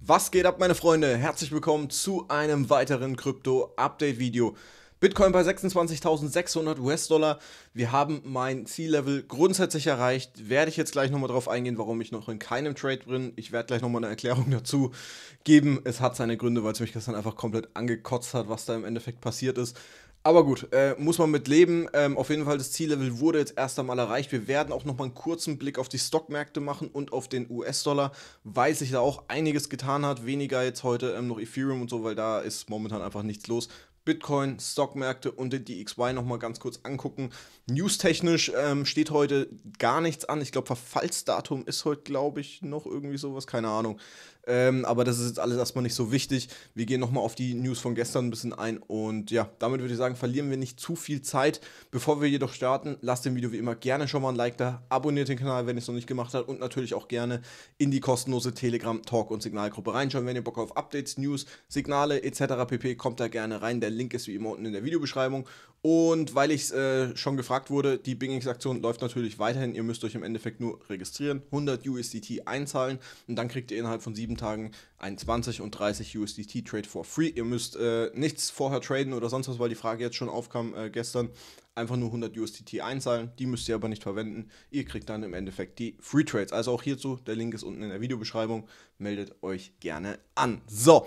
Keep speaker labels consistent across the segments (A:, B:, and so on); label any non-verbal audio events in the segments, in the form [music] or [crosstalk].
A: Was geht ab, meine Freunde? Herzlich willkommen zu einem weiteren Krypto-Update-Video. Bitcoin bei 26.600 US-Dollar. Wir haben mein Ziellevel grundsätzlich erreicht. Werde ich jetzt gleich nochmal drauf eingehen, warum ich noch in keinem Trade bin. Ich werde gleich nochmal eine Erklärung [laughs] dazu geben. Es hat seine Gründe, weil es mich gestern einfach komplett angekotzt hat, was da im Endeffekt passiert ist. Aber gut, äh, muss man mit leben. Ähm, auf jeden Fall, das Ziellevel wurde jetzt erst einmal erreicht. Wir werden auch nochmal einen kurzen Blick auf die Stockmärkte machen und auf den US-Dollar, weil sich da auch einiges getan hat. Weniger jetzt heute ähm, noch Ethereum und so, weil da ist momentan einfach nichts los. Bitcoin, Stockmärkte und den DXY nochmal ganz kurz angucken. Newstechnisch ähm, steht heute gar nichts an. Ich glaube, Verfallsdatum ist heute, glaube ich, noch irgendwie sowas, keine Ahnung. Ähm, aber das ist jetzt alles erstmal nicht so wichtig. Wir gehen nochmal auf die News von gestern ein bisschen ein. Und ja, damit würde ich sagen, verlieren wir nicht zu viel Zeit. Bevor wir jedoch starten, lasst dem Video wie immer gerne schon mal ein Like da, abonniert den Kanal, wenn ihr es noch nicht gemacht habt und natürlich auch gerne in die kostenlose Telegram, Talk und Signalgruppe reinschauen. Wenn ihr Bock auf Updates, News, Signale etc. pp. kommt da gerne rein. Der Link ist wie immer unten in der Videobeschreibung. Und weil ich äh, schon gefragt wurde, die Bingings-Aktion läuft natürlich weiterhin. Ihr müsst euch im Endeffekt nur registrieren, 100 USDT einzahlen und dann kriegt ihr innerhalb von sieben Tagen ein 20 und 30 USDT Trade for free. Ihr müsst äh, nichts vorher traden oder sonst was, weil die Frage jetzt schon aufkam äh, gestern. Einfach nur 100 USDT einzahlen, die müsst ihr aber nicht verwenden. Ihr kriegt dann im Endeffekt die Free Trades. Also auch hierzu, der Link ist unten in der Videobeschreibung. Meldet euch gerne an. So,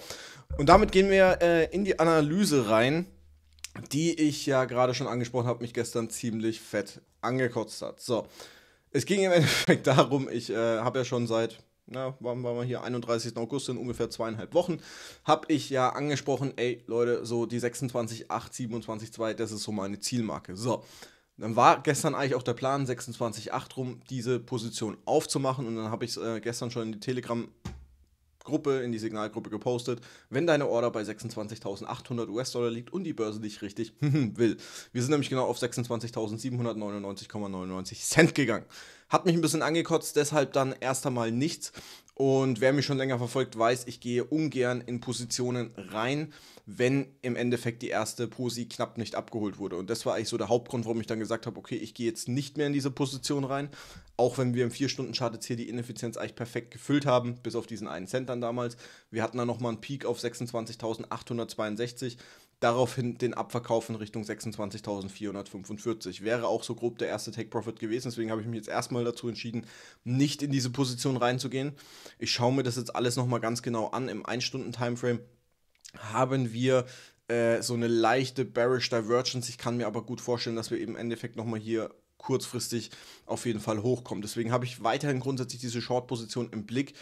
A: und damit gehen wir äh, in die Analyse rein die ich ja gerade schon angesprochen habe, mich gestern ziemlich fett angekotzt hat. So, es ging im [laughs] Endeffekt darum, ich äh, habe ja schon seit, na, wann waren wir hier, 31. August in ungefähr zweieinhalb Wochen, habe ich ja angesprochen, ey Leute, so die 26, 8, 27, 2, das ist so meine Zielmarke. So, dann war gestern eigentlich auch der Plan, 26,8 rum diese Position aufzumachen und dann habe ich es äh, gestern schon in die Telegram Gruppe, in die Signalgruppe gepostet, wenn deine Order bei 26.800 US-Dollar liegt und die Börse dich richtig [laughs] will. Wir sind nämlich genau auf 26.799,99 Cent gegangen. Hat mich ein bisschen angekotzt, deshalb dann erst einmal nichts. Und wer mich schon länger verfolgt, weiß, ich gehe ungern in Positionen rein, wenn im Endeffekt die erste Posi knapp nicht abgeholt wurde. Und das war eigentlich so der Hauptgrund, warum ich dann gesagt habe, okay, ich gehe jetzt nicht mehr in diese Position rein. Auch wenn wir im 4-Stunden-Chart jetzt hier die Ineffizienz eigentlich perfekt gefüllt haben, bis auf diesen einen Cent dann damals. Wir hatten dann nochmal einen Peak auf 26.862 daraufhin den Abverkauf in Richtung 26.445. Wäre auch so grob der erste Take-Profit gewesen. Deswegen habe ich mich jetzt erstmal dazu entschieden, nicht in diese Position reinzugehen. Ich schaue mir das jetzt alles nochmal ganz genau an. Im 1-Stunden-Timeframe haben wir äh, so eine leichte Bearish Divergence. Ich kann mir aber gut vorstellen, dass wir eben im Endeffekt nochmal hier kurzfristig auf jeden Fall hochkommen. Deswegen habe ich weiterhin grundsätzlich diese Short-Position im Blick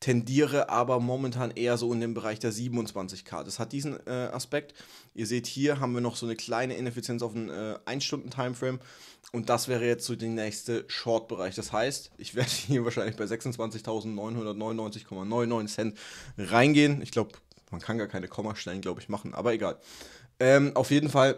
A: tendiere aber momentan eher so in dem Bereich der 27k. Das hat diesen äh, Aspekt. Ihr seht hier haben wir noch so eine kleine Ineffizienz auf äh, einen 1-Stunden-Timeframe und das wäre jetzt so der nächste Short-Bereich. Das heißt, ich werde [laughs] hier wahrscheinlich bei 26.999,99 Cent reingehen. Ich glaube, man kann gar keine Kommastellen, glaube ich, machen, aber egal. Ähm, auf jeden Fall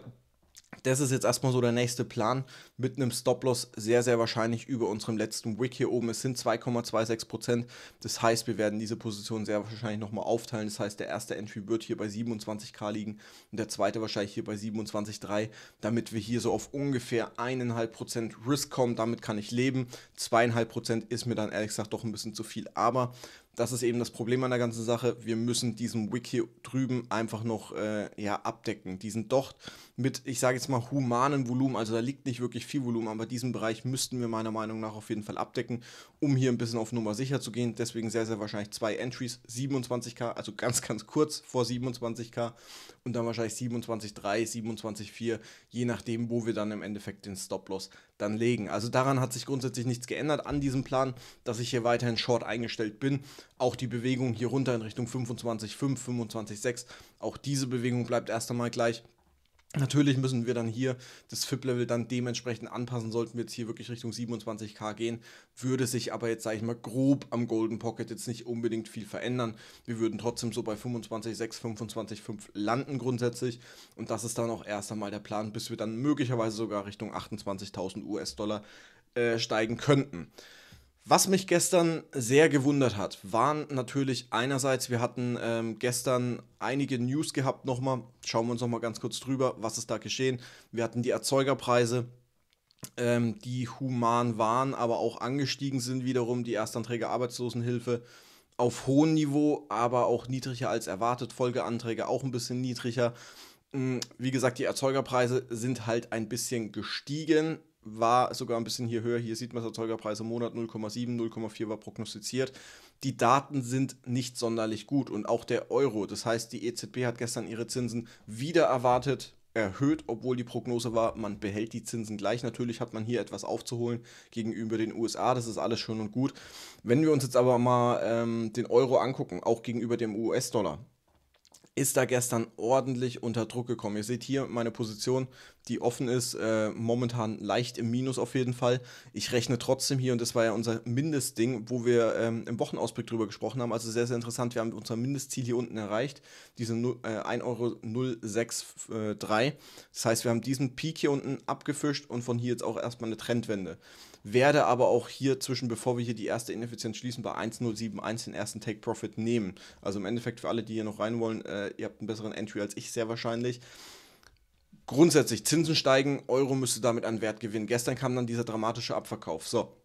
A: das ist jetzt erstmal so der nächste Plan mit einem Stop-Loss sehr, sehr wahrscheinlich über unserem letzten Wick hier oben. Es sind 2,26%. Das heißt, wir werden diese Position sehr wahrscheinlich nochmal aufteilen. Das heißt, der erste Entry wird hier bei 27k liegen und der zweite wahrscheinlich hier bei 27,3, damit wir hier so auf ungefähr 1,5% Risk kommen. Damit kann ich leben. 2,5% ist mir dann ehrlich gesagt doch ein bisschen zu viel. Aber das ist eben das Problem an der ganzen Sache. Wir müssen diesen Wiki drüben einfach noch äh, ja, abdecken. Diesen Docht mit, ich sage jetzt mal, humanen Volumen. Also da liegt nicht wirklich viel Volumen, aber diesen Bereich müssten wir meiner Meinung nach auf jeden Fall abdecken, um hier ein bisschen auf Nummer sicher zu gehen. Deswegen sehr, sehr wahrscheinlich zwei Entries, 27k, also ganz, ganz kurz vor 27k und dann wahrscheinlich 27,3, 27,4, je nachdem, wo wir dann im Endeffekt den Stop-Loss dann legen. Also daran hat sich grundsätzlich nichts geändert an diesem Plan, dass ich hier weiterhin short eingestellt bin. Auch die Bewegung hier runter in Richtung 25,5, 25,6, auch diese Bewegung bleibt erst einmal gleich. Natürlich müssen wir dann hier das FIP-Level dann dementsprechend anpassen. Sollten wir jetzt hier wirklich Richtung 27k gehen, würde sich aber jetzt, sage ich mal, grob am Golden Pocket jetzt nicht unbedingt viel verändern. Wir würden trotzdem so bei 25,6, 25,5 landen grundsätzlich. Und das ist dann auch erst einmal der Plan, bis wir dann möglicherweise sogar Richtung 28.000 US-Dollar äh, steigen könnten. Was mich gestern sehr gewundert hat, waren natürlich einerseits, wir hatten ähm, gestern einige News gehabt nochmal, schauen wir uns nochmal ganz kurz drüber, was ist da geschehen. Wir hatten die Erzeugerpreise, ähm, die human waren, aber auch angestiegen sind wiederum, die Erstanträge Arbeitslosenhilfe auf hohem Niveau, aber auch niedriger als erwartet, Folgeanträge auch ein bisschen niedriger. Mm, wie gesagt, die Erzeugerpreise sind halt ein bisschen gestiegen war sogar ein bisschen hier höher. Hier sieht man es, Erzeugerpreis im Monat 0,7, 0,4 war prognostiziert. Die Daten sind nicht sonderlich gut und auch der Euro. Das heißt, die EZB hat gestern ihre Zinsen wieder erwartet erhöht, obwohl die Prognose war, man behält die Zinsen gleich. Natürlich hat man hier etwas aufzuholen gegenüber den USA, das ist alles schön und gut. Wenn wir uns jetzt aber mal ähm, den Euro angucken, auch gegenüber dem US-Dollar, ist da gestern ordentlich unter Druck gekommen. Ihr seht hier meine Position, die offen ist, äh, momentan leicht im Minus auf jeden Fall. Ich rechne trotzdem hier, und das war ja unser Mindestding, wo wir ähm, im Wochenausblick drüber gesprochen haben. Also sehr, sehr interessant. Wir haben unser Mindestziel hier unten erreicht, diese äh, 1,063 Euro. Äh, das heißt, wir haben diesen Peak hier unten abgefischt und von hier jetzt auch erstmal eine Trendwende werde aber auch hier zwischen, bevor wir hier die erste Ineffizienz schließen, bei 1.07.1 den ersten Take Profit nehmen. Also im Endeffekt für alle, die hier noch rein wollen, äh, ihr habt einen besseren Entry als ich sehr wahrscheinlich grundsätzlich Zinsen steigen, Euro müsste damit an Wert gewinnen. Gestern kam dann dieser dramatische Abverkauf. So,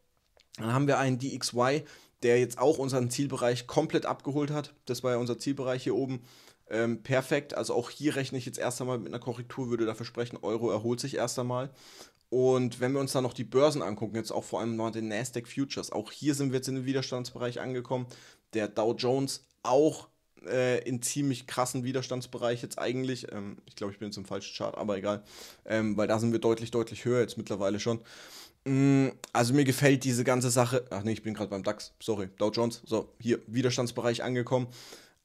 A: dann haben wir einen DXY, der jetzt auch unseren Zielbereich komplett abgeholt hat. Das war ja unser Zielbereich hier oben. Ähm, perfekt, also auch hier rechne ich jetzt erst einmal mit einer Korrektur, würde dafür sprechen, Euro erholt sich erst einmal. Und wenn wir uns dann noch die Börsen angucken, jetzt auch vor allem noch den Nasdaq Futures, auch hier sind wir jetzt in den Widerstandsbereich angekommen. Der Dow Jones auch äh, in ziemlich krassen Widerstandsbereich jetzt eigentlich. Ähm, ich glaube, ich bin jetzt im falschen Chart, aber egal, ähm, weil da sind wir deutlich, deutlich höher jetzt mittlerweile schon. Mm, also mir gefällt diese ganze Sache. Ach nee, ich bin gerade beim DAX, sorry, Dow Jones. So, hier Widerstandsbereich angekommen.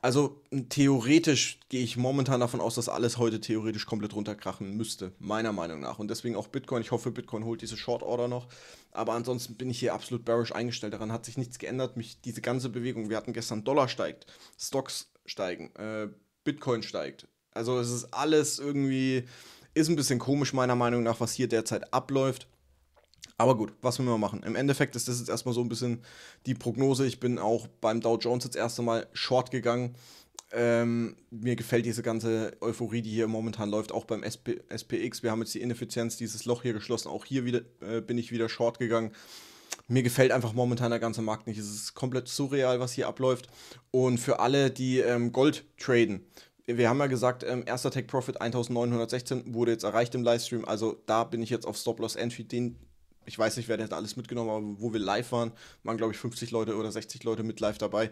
A: Also theoretisch gehe ich momentan davon aus, dass alles heute theoretisch komplett runterkrachen müsste, meiner Meinung nach. Und deswegen auch Bitcoin. Ich hoffe, Bitcoin holt diese Short Order noch. Aber ansonsten bin ich hier absolut bearish eingestellt. Daran hat sich nichts geändert. Mich diese ganze Bewegung, wir hatten gestern Dollar steigt, Stocks steigen, äh, Bitcoin steigt. Also es ist alles irgendwie, ist ein bisschen komisch meiner Meinung nach, was hier derzeit abläuft. Aber gut, was will man machen? Im Endeffekt ist das jetzt erstmal so ein bisschen die Prognose. Ich bin auch beim Dow Jones jetzt erst einmal short gegangen. Ähm, mir gefällt diese ganze Euphorie, die hier momentan läuft, auch beim SP SPX. Wir haben jetzt die Ineffizienz, dieses Loch hier geschlossen. Auch hier wieder, äh, bin ich wieder short gegangen. Mir gefällt einfach momentan der ganze Markt nicht. Es ist komplett surreal, was hier abläuft. Und für alle, die ähm, Gold traden, wir haben ja gesagt, ähm, erster Take Profit 1916 wurde jetzt erreicht im Livestream. Also da bin ich jetzt auf Stop Loss Entry. Den ich weiß nicht, wer das alles mitgenommen aber wo wir live waren, waren, glaube ich, 50 Leute oder 60 Leute mit live dabei.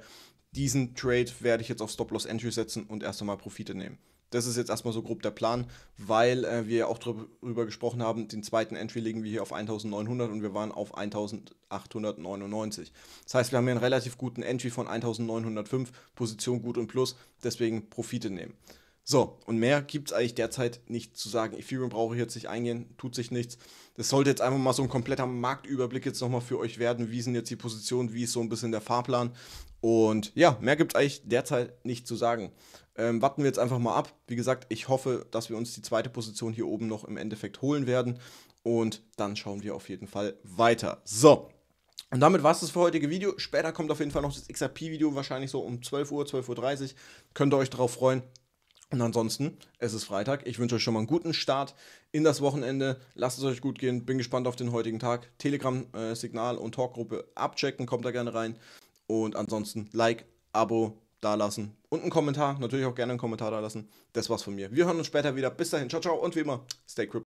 A: Diesen Trade werde ich jetzt auf Stop-Loss-Entry setzen und erst einmal Profite nehmen. Das ist jetzt erstmal so grob der Plan, weil äh, wir auch darüber gesprochen haben, den zweiten Entry legen wir hier auf 1900 und wir waren auf 1899. Das heißt, wir haben hier einen relativ guten Entry von 1905, Position gut und plus, deswegen Profite nehmen. So, und mehr gibt es eigentlich derzeit nicht zu sagen. Ethereum brauche ich jetzt nicht eingehen, tut sich nichts. Das sollte jetzt einfach mal so ein kompletter Marktüberblick jetzt nochmal für euch werden. Wie sind jetzt die Positionen, wie ist so ein bisschen der Fahrplan? Und ja, mehr gibt es eigentlich derzeit nicht zu sagen. Ähm, warten wir jetzt einfach mal ab. Wie gesagt, ich hoffe, dass wir uns die zweite Position hier oben noch im Endeffekt holen werden. Und dann schauen wir auf jeden Fall weiter. So, und damit war es das für heutige Video. Später kommt auf jeden Fall noch das XRP-Video, wahrscheinlich so um 12 Uhr, 12.30 Uhr. Könnt ihr euch darauf freuen. Und ansonsten, es ist Freitag. Ich wünsche euch schon mal einen guten Start in das Wochenende. Lasst es euch gut gehen. Bin gespannt auf den heutigen Tag. Telegram, äh, Signal und Talkgruppe abchecken. Kommt da gerne rein. Und ansonsten Like, Abo dalassen und einen Kommentar. Natürlich auch gerne einen Kommentar dalassen. Das war's von mir. Wir hören uns später wieder. Bis dahin. Ciao, ciao. Und wie immer, stay crypto.